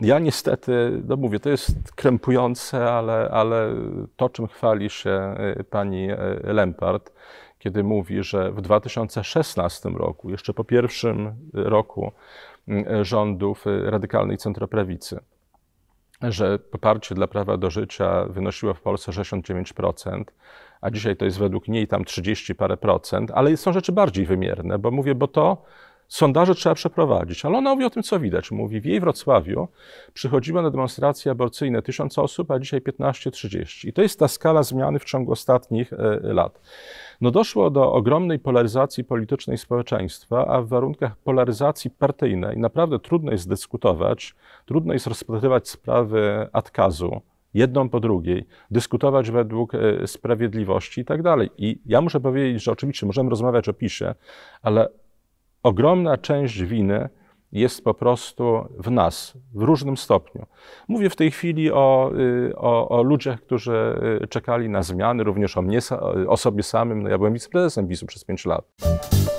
Ja niestety, no mówię, to jest krępujące, ale, ale to, czym chwali się y, pani y, Lempart, kiedy mówi, że w 2016 roku, jeszcze po pierwszym roku mm, rządów y, radykalnej centroprawicy, że poparcie dla prawa do życia wynosiło w Polsce 69%, a dzisiaj to jest według niej tam 30 parę procent, ale są rzeczy bardziej wymierne, bo mówię, bo to sondaże trzeba przeprowadzić. Ale ona mówi o tym, co widać. Mówi, w jej Wrocławiu przychodziło na demonstracje aborcyjne 1000 osób, a dzisiaj 15-30. I to jest ta skala zmiany w ciągu ostatnich e, lat. No doszło do ogromnej polaryzacji politycznej społeczeństwa, a w warunkach polaryzacji partyjnej naprawdę trudno jest dyskutować, trudno jest rozpatrywać sprawy atkazu jedną po drugiej, dyskutować według e, sprawiedliwości i tak dalej. I ja muszę powiedzieć, że oczywiście możemy rozmawiać o PiSie, ale ogromna część winy jest po prostu w nas, w różnym stopniu. Mówię w tej chwili o, y, o, o ludziach, którzy y, czekali na zmiany, również o mnie, o sobie samym. No ja byłem wiceprezesem BIS-u przez 5 lat.